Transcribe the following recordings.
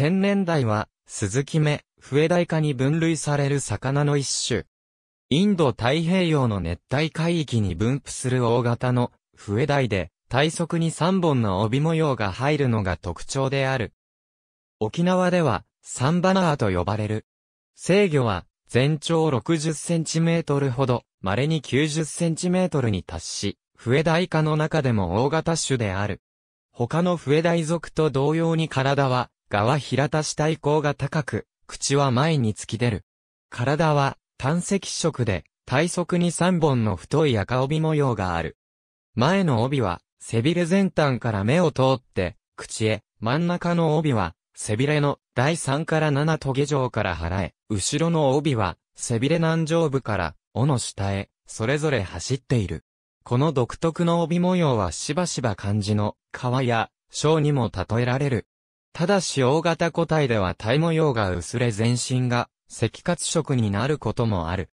千年鯛は、鈴木目、笛鯛化に分類される魚の一種。インド太平洋の熱帯海域に分布する大型の笛鯛で、体側に3本の帯模様が入るのが特徴である。沖縄では、サンバナーと呼ばれる。制御は、全長60センチメートルほど、稀に90センチメートルに達し、笛鯛化の中でも大型種である。他の笛鯛属と同様に体は、側平たし体高が高く、口は前に突き出る。体は単赤色で、体側に3本の太い赤帯模様がある。前の帯は、背びれ前端から目を通って、口へ、真ん中の帯は、背びれの第3から7トゲ状から腹へ、後ろの帯は、背びれ南上部から、尾の下へ、それぞれ走っている。この独特の帯模様はしばしば漢字の、川や、章にも例えられる。ただし大型個体では体模様が薄れ全身が赤褐色になることもある。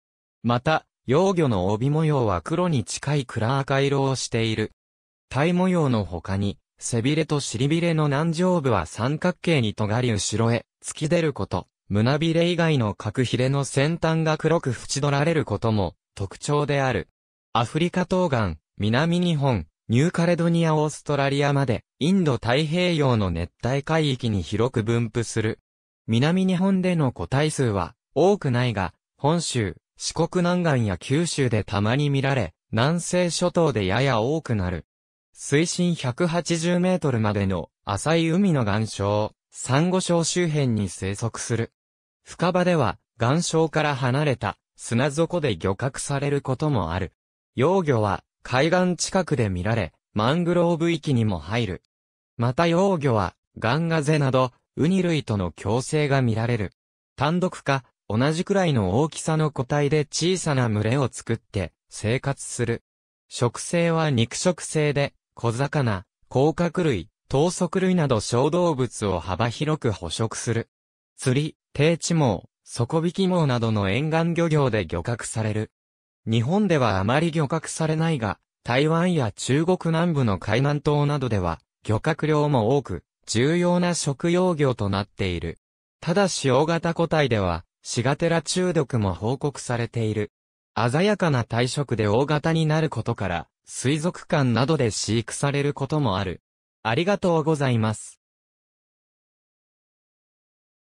また、幼魚の帯模様は黒に近い暗赤色をしている。体模様の他に、背びれと尻びれの南上部は三角形に尖り後ろへ突き出ること、胸びれ以外の角ひれの先端が黒く縁取られることも特徴である。アフリカ東岸、南日本、ニューカレドニア・オーストラリアまで、インド太平洋の熱帯海域に広く分布する。南日本での個体数は多くないが、本州、四国南岸や九州でたまに見られ、南西諸島でやや多くなる。水深180メートルまでの浅い海の岩礁、サンゴ礁周辺に生息する。深場では岩礁から離れた砂底で漁獲されることもある。幼魚は海岸近くで見られ、マングローブ域にも入る。また幼魚は、ガンガゼなど、ウニ類との共生が見られる。単独か、同じくらいの大きさの個体で小さな群れを作って生活する。食性は肉食性で、小魚、甲殻類、糖足類など小動物を幅広く捕食する。釣り、低地網、底引き網などの沿岸漁業で漁獲される。日本ではあまり漁獲されないが、台湾や中国南部の海南島などでは、漁獲量も多く、重要な食用魚となっている。ただし大型個体では、シガテラ中毒も報告されている。鮮やかな体色で大型になることから、水族館などで飼育されることもある。ありがとうございます。